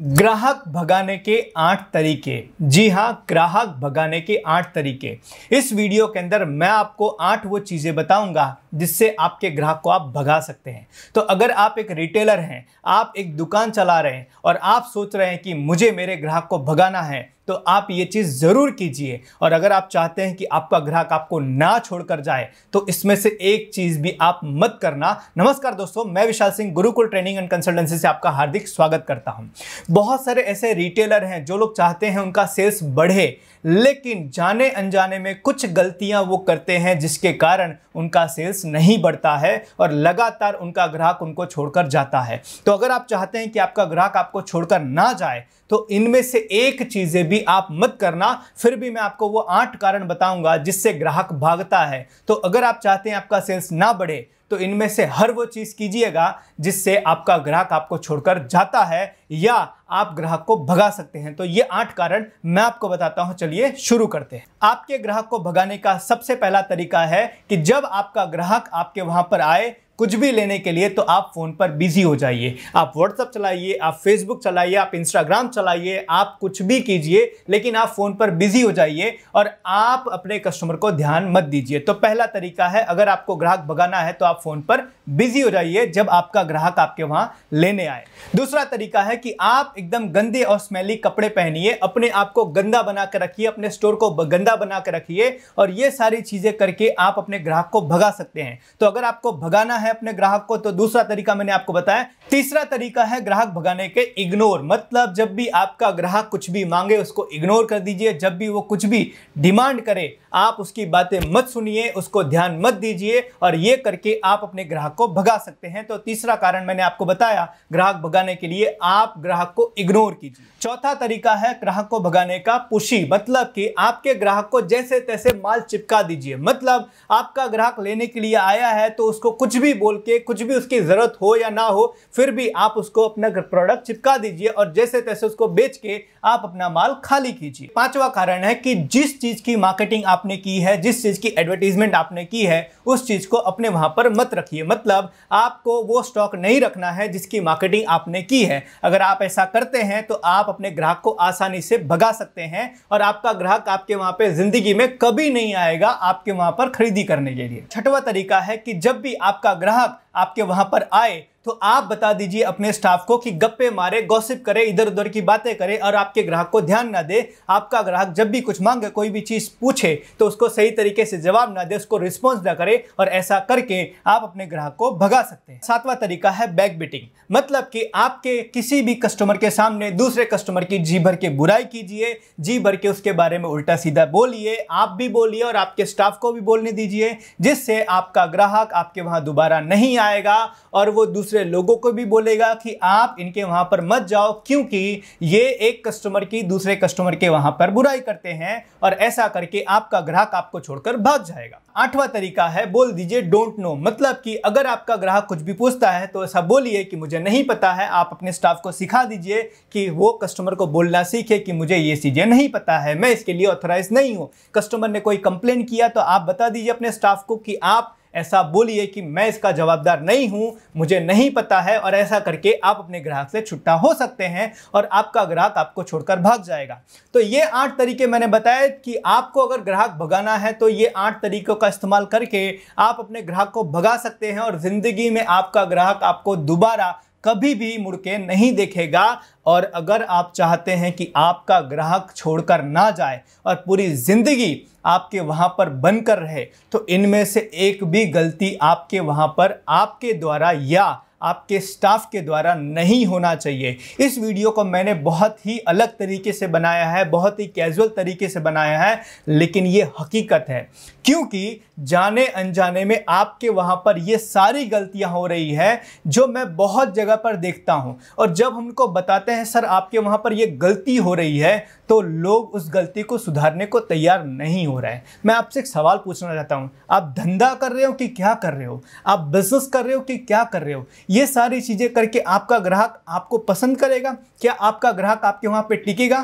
ग्राहक भगाने के आठ तरीके जी हाँ ग्राहक भगाने के आठ तरीके इस वीडियो के अंदर मैं आपको आठ वो चीज़ें बताऊंगा जिससे आपके ग्राहक को आप भगा सकते हैं तो अगर आप एक रिटेलर हैं आप एक दुकान चला रहे हैं और आप सोच रहे हैं कि मुझे मेरे ग्राहक को भगाना है तो आप ये चीज़ ज़रूर कीजिए और अगर आप चाहते हैं कि आपका ग्राहक आपको ना छोड़कर जाए तो इसमें से एक चीज़ भी आप मत करना नमस्कार दोस्तों मैं Vishal Singh Gurukul training and consultancy से आपका हार्दिक स्वागत करता हूं बहुत सारे ऐसे रिटेलर हैं जो लोग चाहते हैं उनका सेल्स बढ़े लेकिन जाने अनजाने में कुछ गलतियां वो करते हैं जिसके कारण उनका सेल्स नहीं बढ़ता है और लगातार उनका ग्राहक उनको छोड़कर जाता है तो अगर आप चाहते हैं कि आपका ग्राहक आपको छोड़कर ना जाए तो इनमें से एक चीज़ें भी आप मत करना फिर भी मैं आपको वो आठ कारण बताऊंगा जिससे ग्राहक भागता है तो अगर आप चाहते हैं आपका सेल्स ना बढ़े तो इनमें से हर वो चीज़ कीजिएगा जिससे आपका ग्राहक आपको छोड़कर जाता है या आप ग्राहक को भगा सकते हैं तो ये आठ कारण मैं आपको बताता हूं चलिए शुरू करते हैं आपके ग्राहक को भगाने का सबसे पहला तरीका है कि जब आपका ग्राहक आपके वहां पर आए कुछ भी लेने के लिए तो आप फ़ोन पर बिजी हो जाइए आप व्हाट्सअप चलाइए आप फेसबुक चलाइए आप इंस्टाग्राम चलाइए आप कुछ भी कीजिए लेकिन आप फ़ोन पर बिजी हो जाइए और आप अपने कस्टमर को ध्यान मत दीजिए तो पहला तरीका है अगर आपको ग्राहक भगाना है तो आप फ़ोन पर बिजी हो जाइए जब आपका ग्राहक आपके वहां लेने आए दूसरा तरीका है कि आप एकदम गंदे और स्मेली कपड़े पहनिए अपने आप को गंदा बनाकर रखिए अपने स्टोर को गंदा बनाकर रखिए और ये सारी चीज़ें करके आप अपने ग्राहक को भगा सकते हैं तो अगर आपको भगाना है है अपने ग्राहक को तो दूसरा तरीका मैंने आपको बताया तीसरा तरीका है ग्राहक भगाने के इग्नोर मतलब जब भी आपका ग्राहक कुछ भी मांगे उसको इग्नोर कर दीजिए जब भी वो कुछ भी डिमांड करे आप उसकी बातें मत सुनिए उसको ध्यान मत दीजिए और ये करके आप अपने ग्राहक को भगा सकते हैं तो तीसरा कारण मैंने आपको बताया ग्राहक भगाने के लिए आप ग्राहक को इग्नोर कीजिए चौथा तरीका है ग्राहक को भगाने का पुशी मतलब कि आपके ग्राहक को जैसे तैसे माल चिपका दीजिए मतलब आपका ग्राहक लेने के लिए आया है तो उसको कुछ भी भी बोल के कुछ भी उसकी ज़रूरत हो या ना हो फिर भी आप उसको अपना प्रोडक्ट चिपका दीजिए और जैसे तैसे उसको बेच के आप अपना माल खाली कीजिए पांचवा कारण है कि जिस चीज़ की मार्केटिंग आपने की है जिस चीज़ की एडवर्टीजमेंट आपने की है उस चीज़ को अपने वहाँ पर मत रखिए मतलब आपको वो स्टॉक नहीं रखना है जिसकी मार्केटिंग आपने की है अगर आप ऐसा करते हैं तो आप अपने ग्राहक को आसानी से भगा सकते हैं और आपका ग्राहक आपके वहाँ पर ज़िंदगी में कभी नहीं आएगा आपके वहाँ पर खरीदी करने के लिए छठवा तरीका है कि जब भी आपका ग्राहक आपके वहाँ पर आए तो आप बता दीजिए अपने स्टाफ को कि गप्पे मारे गॉसिप करे इधर उधर की बातें करे और आपके ग्राहक को ध्यान ना दे आपका ग्राहक जब भी कुछ मांगे कोई भी चीज़ पूछे तो उसको सही तरीके से जवाब ना दे उसको रिस्पॉन्स ना करे और ऐसा करके आप अपने ग्राहक को भगा सकते हैं सातवां तरीका है बैक बिटिंग मतलब कि आपके किसी भी कस्टमर के सामने दूसरे कस्टमर की जी भर के बुराई कीजिए जी भर के उसके बारे में उल्टा सीधा बोलिए आप भी बोलिए और आपके स्टाफ को भी बोलने दीजिए जिससे आपका ग्राहक आपके वहाँ दोबारा नहीं आएगा और वो दूसरे दूसरे लोगों को भी बोलेगा कि आप इनके वहां पर मत जाओ क्योंकि ये एक कस्टमर की दूसरे कस्टमर के वहां पर बुराई करते हैं और ऐसा करके आपका ग्राहक आपको छोड़कर भाग जाएगा आठवां तरीका है बोल दीजिए डोंट नो मतलब कि अगर आपका ग्राहक कुछ भी पूछता है तो ऐसा बोलिए कि मुझे नहीं पता है आप अपने स्टाफ को सिखा दीजिए कि वो कस्टमर को बोलना सीखे कि मुझे ये चीज़ें नहीं पता है मैं इसके लिए ऑथराइज नहीं हूं कस्टमर ने कोई कंप्लेन किया तो आप बता दीजिए अपने स्टाफ को कि आप ऐसा बोलिए कि मैं इसका जवाबदार नहीं हूं मुझे नहीं पता है और ऐसा करके आप अपने ग्राहक से छुट्टा हो सकते हैं और आपका ग्राहक आपको छोड़कर भाग जाएगा तो ये आठ तरीके मैंने बताए कि आपको अगर ग्राहक भगाना है तो ये आठ तरीकों का इस्तेमाल करके आप अपने ग्राहक को भगा सकते हैं और ज़िंदगी में आपका ग्राहक आपको दोबारा कभी भी मुड़के नहीं देखेगा और अगर आप चाहते हैं कि आपका ग्राहक छोड़कर ना जाए और पूरी ज़िंदगी आपके वहाँ पर बनकर रहे तो इनमें से एक भी गलती आपके वहाँ पर आपके द्वारा या आपके स्टाफ के द्वारा नहीं होना चाहिए इस वीडियो को मैंने बहुत ही अलग तरीके से बनाया है बहुत ही कैजुअल तरीके से बनाया है लेकिन ये हकीकत है क्योंकि जाने अनजाने में आपके वहाँ पर ये सारी गलतियाँ हो रही है जो मैं बहुत जगह पर देखता हूँ और जब हमको बताते हैं सर आपके वहाँ पर ये गलती हो रही है तो लोग उस गलती को सुधारने को तैयार नहीं हो रहे हैं मैं आपसे एक सवाल पूछना चाहता हूँ आप धंधा कर रहे हो कि क्या कर रहे हो आप बिजनेस कर रहे हो कि क्या कर रहे हो ये सारी चीज़ें करके आपका ग्राहक आपको पसंद करेगा क्या आपका ग्राहक आपके वहाँ पर टिकेगा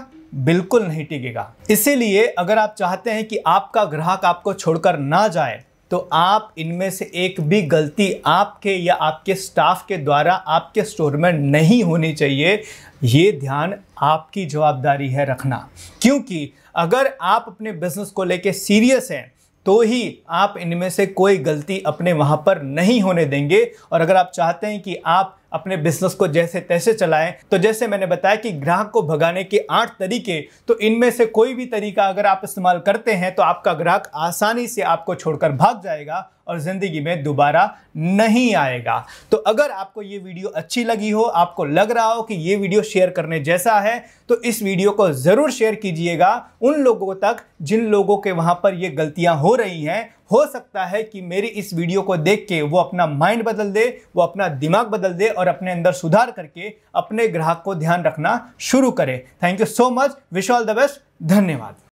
बिल्कुल नहीं टिकेगा इसीलिए अगर आप चाहते हैं कि आपका ग्राहक आपको छोड़कर ना जाए तो आप इनमें से एक भी गलती आपके या आपके स्टाफ के द्वारा आपके स्टोर में नहीं होनी चाहिए ये ध्यान आपकी जवाबदारी है रखना क्योंकि अगर आप अपने बिजनेस को लेके सीरियस हैं तो ही आप इनमें से कोई गलती अपने वहां पर नहीं होने देंगे और अगर आप चाहते हैं कि आप अपने बिजनेस को जैसे तैसे चलाएं तो जैसे मैंने बताया कि ग्राहक को भगाने के आठ तरीके तो इनमें से कोई भी तरीका अगर आप इस्तेमाल करते हैं तो आपका ग्राहक आसानी से आपको छोड़कर भाग जाएगा और ज़िंदगी में दोबारा नहीं आएगा तो अगर आपको ये वीडियो अच्छी लगी हो आपको लग रहा हो कि ये वीडियो शेयर करने जैसा है तो इस वीडियो को ज़रूर शेयर कीजिएगा उन लोगों तक जिन लोगों के वहाँ पर ये गलतियाँ हो रही हैं हो सकता है कि मेरी इस वीडियो को देख के वो अपना माइंड बदल दे वो अपना दिमाग बदल दे और अपने अंदर सुधार करके अपने ग्राहक को ध्यान रखना शुरू करे thank you so much wish all the best धन्यवाद